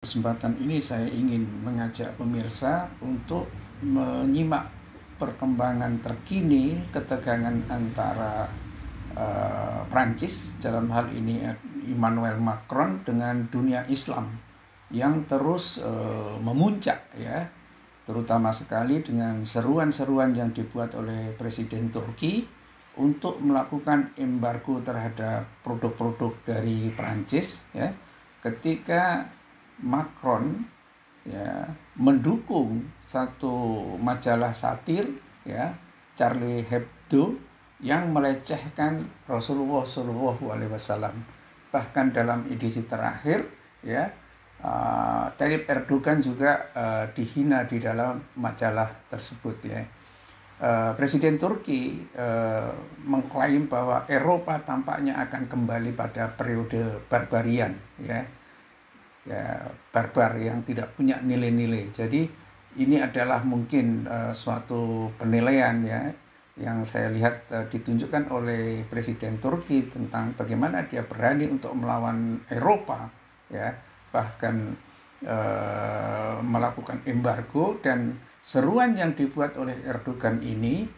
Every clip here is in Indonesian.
Kesempatan ini saya ingin mengajak pemirsa untuk menyimak perkembangan terkini ketegangan antara uh, Prancis dalam hal ini eh, Emmanuel Macron dengan dunia Islam yang terus uh, memuncak ya terutama sekali dengan seruan-seruan yang dibuat oleh Presiden Turki untuk melakukan embargo terhadap produk-produk dari Prancis ya ketika Macron ya mendukung satu majalah satir ya Charlie Hebdo yang melecehkan Rasulullah Shallallahu Alaihi Wasallam bahkan dalam edisi terakhir ya uh, Tayyip Erdogan juga uh, dihina di dalam majalah tersebut ya uh, Presiden Turki uh, mengklaim bahwa Eropa tampaknya akan kembali pada periode barbarian ya ya barbar yang tidak punya nilai-nilai. Jadi ini adalah mungkin uh, suatu penilaian ya yang saya lihat uh, ditunjukkan oleh Presiden Turki tentang bagaimana dia berani untuk melawan Eropa ya bahkan uh, melakukan embargo dan seruan yang dibuat oleh Erdogan ini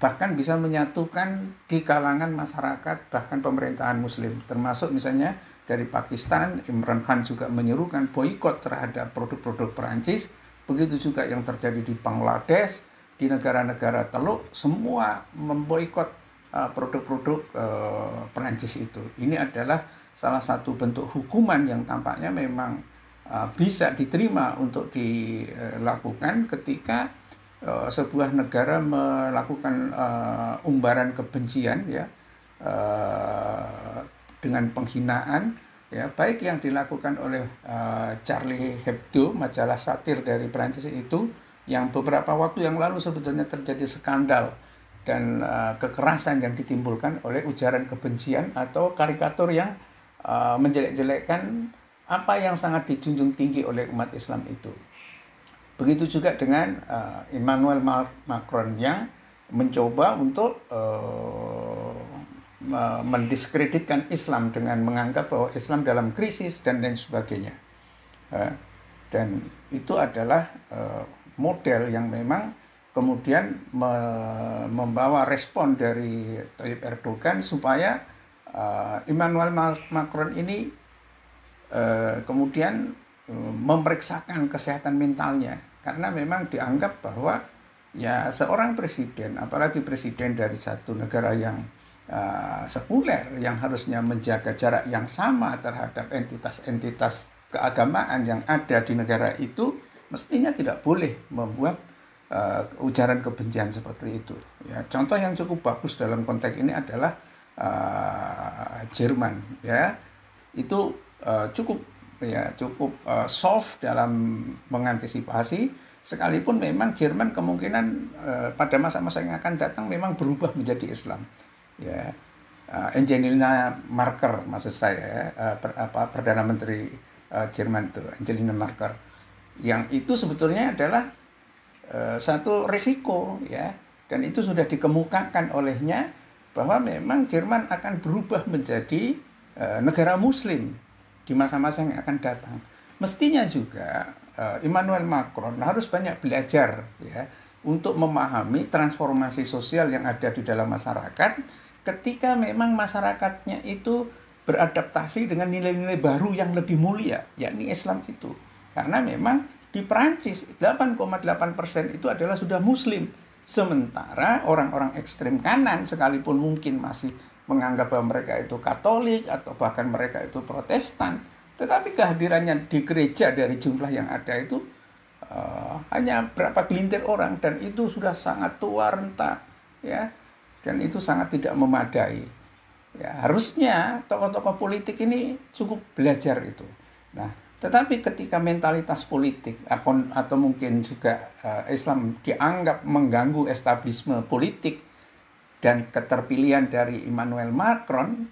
bahkan bisa menyatukan di kalangan masyarakat bahkan pemerintahan Muslim termasuk misalnya dari Pakistan, Imran Khan juga menyerukan boykot terhadap produk-produk Perancis. Begitu juga yang terjadi di Bangladesh, di negara-negara Teluk, semua memboikot uh, produk-produk uh, Perancis itu. Ini adalah salah satu bentuk hukuman yang tampaknya memang uh, bisa diterima untuk dilakukan ketika sebuah negara melakukan umbaran kebencian ya dengan penghinaan ya baik yang dilakukan oleh uh, Charlie Hebdo majalah satir dari Prancis itu yang beberapa waktu yang lalu sebetulnya terjadi skandal dan uh, kekerasan yang ditimbulkan oleh ujaran kebencian atau karikatur yang uh, menjelek-jelekkan apa yang sangat dijunjung tinggi oleh umat Islam itu. Begitu juga dengan uh, Emmanuel Macron yang mencoba untuk uh, mendiskreditkan Islam dengan menganggap bahwa Islam dalam krisis dan lain sebagainya. Eh, dan itu adalah eh, model yang memang kemudian membawa respon dari Tayyip Erdogan supaya Immanuel eh, Macron ini kemudian memeriksakan kesehatan mentalnya karena memang dianggap bahwa ya seorang presiden apalagi presiden dari satu negara yang Eh, sekuler yang harusnya menjaga jarak yang sama terhadap entitas-entitas keagamaan yang ada di negara itu mestinya tidak boleh membuat uh, ujaran kebencian seperti itu. Ya, contoh yang cukup bagus dalam konteks ini adalah uh, Jerman, ya itu uh, cukup ya cukup uh, soft dalam mengantisipasi sekalipun memang Jerman kemungkinan uh, pada masa-masa yang akan datang memang berubah menjadi Islam ya uh, Angelina Merkel maksud saya uh, per, apa perdana menteri uh, Jerman itu Angelina Merkel yang itu sebetulnya adalah uh, satu risiko ya dan itu sudah dikemukakan olehnya bahwa memang Jerman akan berubah menjadi uh, negara muslim di masa-masa yang akan datang mestinya juga uh, Emmanuel Macron harus banyak belajar ya untuk memahami transformasi sosial yang ada di dalam masyarakat ketika memang masyarakatnya itu beradaptasi dengan nilai-nilai baru yang lebih mulia, yakni Islam itu. Karena memang di Perancis 8,8 persen itu adalah sudah Muslim. Sementara orang-orang ekstrem kanan sekalipun mungkin masih menganggap bahwa mereka itu Katolik atau bahkan mereka itu Protestan, tetapi kehadirannya di gereja dari jumlah yang ada itu uh, hanya berapa gelintir orang dan itu sudah sangat tua renta ya dan itu sangat tidak memadai. Ya, harusnya tokoh-tokoh politik ini cukup belajar itu. Nah, tetapi ketika mentalitas politik atau mungkin juga eh, Islam dianggap mengganggu establisme politik dan keterpilihan dari Emmanuel Macron,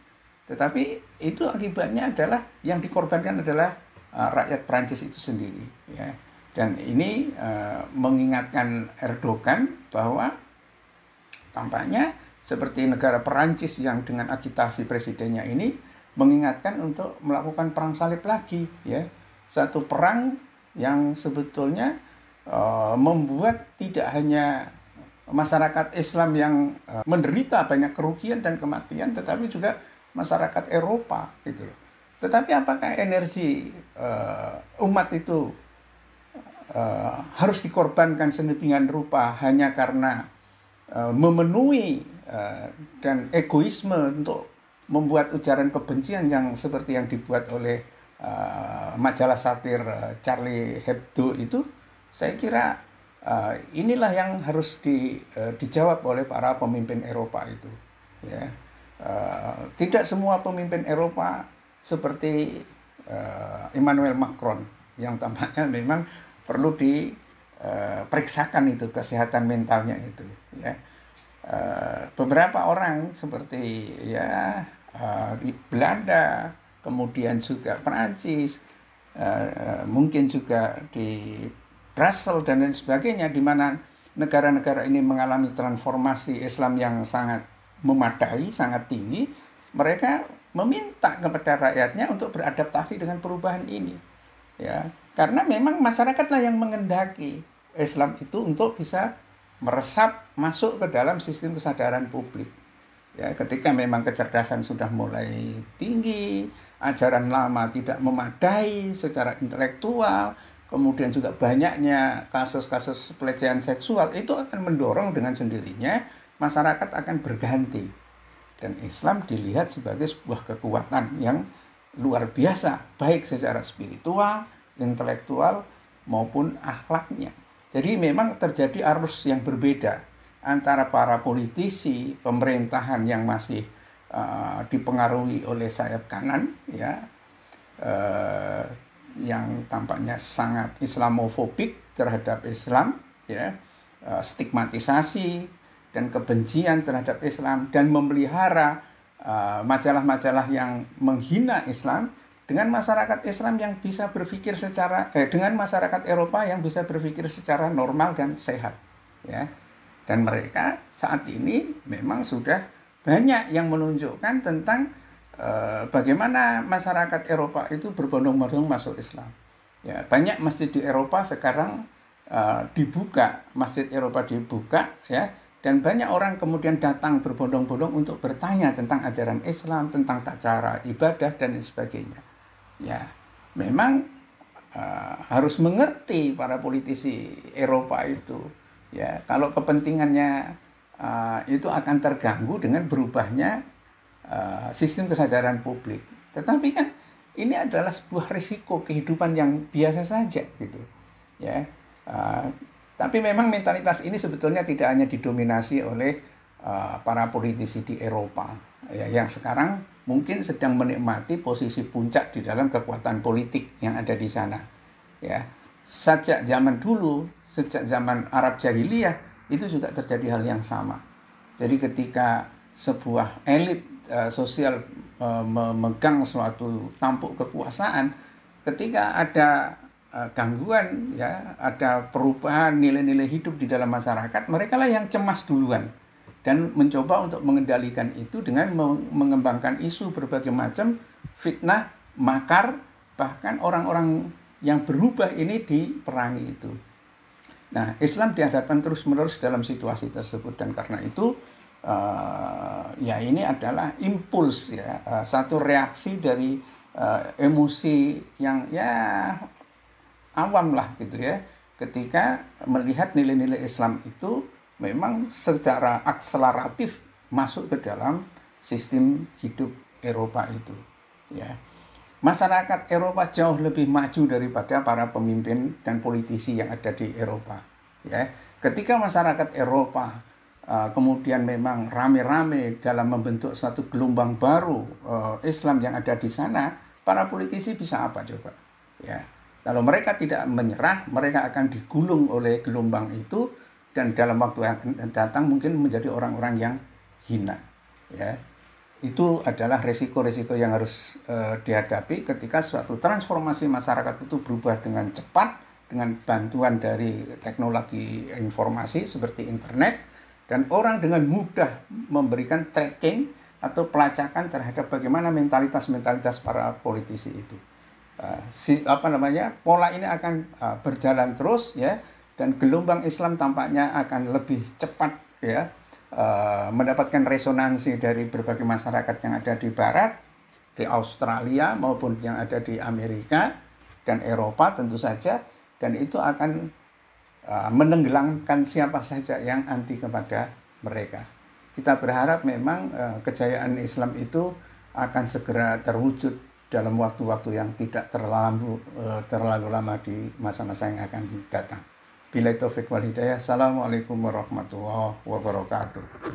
tetapi itu akibatnya adalah yang dikorbankan adalah eh, rakyat Prancis itu sendiri. Ya. Dan ini eh, mengingatkan Erdogan bahwa Tampaknya seperti negara Perancis yang dengan agitasi presidennya ini mengingatkan untuk melakukan perang salib lagi ya. Satu perang yang sebetulnya uh, membuat tidak hanya masyarakat Islam yang uh, menderita banyak kerugian dan kematian tetapi juga masyarakat Eropa gitu Tetapi apakah energi uh, umat itu uh, harus dikorbankan sedemikian rupa hanya karena Eh, memenuhi eh, dan egoisme untuk membuat ujaran kebencian yang seperti yang dibuat oleh eh, majalah satir Charlie Hebdo itu, saya kira inilah yang harus di, dijawab oleh para pemimpin Eropa itu. Ya. tidak semua pemimpin Eropa seperti Emmanuel Macron yang tampaknya memang perlu di Eh, periksakan itu kesehatan mentalnya itu ya eh, beberapa orang seperti ya di eh, Belanda kemudian juga Perancis mungkin juga di Brussels dan lain sebagainya di mana negara-negara ini mengalami transformasi Islam yang sangat memadai sangat tinggi mereka meminta kepada rakyatnya untuk beradaptasi dengan perubahan ini ya karena memang masyarakatlah yang mengendaki Islam itu untuk bisa meresap masuk ke dalam sistem kesadaran publik ya ketika memang kecerdasan sudah mulai tinggi ajaran lama tidak memadai secara intelektual kemudian juga banyaknya kasus-kasus pelecehan seksual itu akan mendorong dengan sendirinya masyarakat akan berganti dan Islam dilihat sebagai sebuah kekuatan yang luar biasa, baik secara spiritual, intelektual, maupun akhlaknya. Jadi memang terjadi arus yang berbeda antara para politisi pemerintahan yang masih uh, dipengaruhi oleh sayap kanan, ya, uh, yang tampaknya sangat islamofobik terhadap Islam, ya, uh, stigmatisasi dan kebencian terhadap Islam dan memelihara Eh, majalah-majalah yang menghina Islam dengan masyarakat Islam yang bisa berpikir secara eh, dengan masyarakat Eropa yang bisa berpikir secara normal dan sehat ya dan mereka saat ini memang sudah banyak yang menunjukkan tentang eh, bagaimana masyarakat Eropa itu berbondong-bondong masuk Islam ya banyak masjid di Eropa sekarang eh, dibuka masjid Eropa dibuka ya dan banyak orang kemudian datang berbondong-bondong untuk bertanya tentang ajaran Islam, tentang cara ibadah dan sebagainya. Ya, memang uh, harus mengerti para politisi Eropa itu. Ya, kalau kepentingannya uh, itu akan terganggu dengan berubahnya uh, sistem kesadaran publik. Tetapi kan ini adalah sebuah risiko kehidupan yang biasa saja gitu. Ya, uh, tapi memang mentalitas ini sebetulnya tidak hanya didominasi oleh uh, para politisi di Eropa ya, yang sekarang mungkin sedang menikmati posisi puncak di dalam kekuatan politik yang ada di sana. Ya, sejak zaman dulu, sejak zaman Arab Jahiliyah itu juga terjadi hal yang sama. Jadi ketika sebuah elit uh, sosial uh, memegang suatu tampuk kekuasaan, ketika ada Eh, gangguan ya ada perubahan nilai-nilai hidup di dalam masyarakat mereka lah yang cemas duluan dan mencoba untuk mengendalikan itu dengan mengembangkan isu berbagai macam fitnah makar bahkan orang-orang yang berubah ini diperangi itu nah Islam dihadapkan terus-menerus dalam situasi tersebut dan karena itu uh, ya ini adalah impuls ya uh, satu reaksi dari emosi yang ya awam lah gitu ya ketika melihat nilai-nilai Islam itu memang secara akseleratif masuk ke dalam sistem hidup Eropa itu ya masyarakat Eropa jauh lebih maju daripada para pemimpin dan politisi yang ada di Eropa ya ketika masyarakat Eropa eh, kemudian memang rame-rame dalam membentuk satu gelombang baru eh, Islam yang ada di sana para politisi bisa apa coba ya kalau mereka tidak menyerah, mereka akan digulung oleh gelombang itu dan dalam waktu yang datang mungkin menjadi orang-orang yang hina. Ya, itu adalah resiko-resiko yang harus e, dihadapi ketika suatu transformasi masyarakat itu berubah dengan cepat dengan bantuan dari teknologi informasi seperti internet dan orang dengan mudah memberikan tracking atau pelacakan terhadap bagaimana mentalitas-mentalitas para politisi itu uh, si apa namanya pola ini akan uh, berjalan terus ya dan gelombang Islam tampaknya akan lebih cepat ya uh, mendapatkan resonansi dari berbagai masyarakat yang ada di Barat, di Australia maupun yang ada di Amerika dan Eropa tentu saja dan itu akan uh, menenggelamkan siapa saja yang anti kepada mereka. Kita berharap memang uh, kejayaan Islam itu akan segera terwujud dalam waktu-waktu yang tidak terlalu eh, terlalu lama di masa-masa yang akan datang. Bila taufik wal hidayah. Assalamualaikum warahmatullahi wabarakatuh.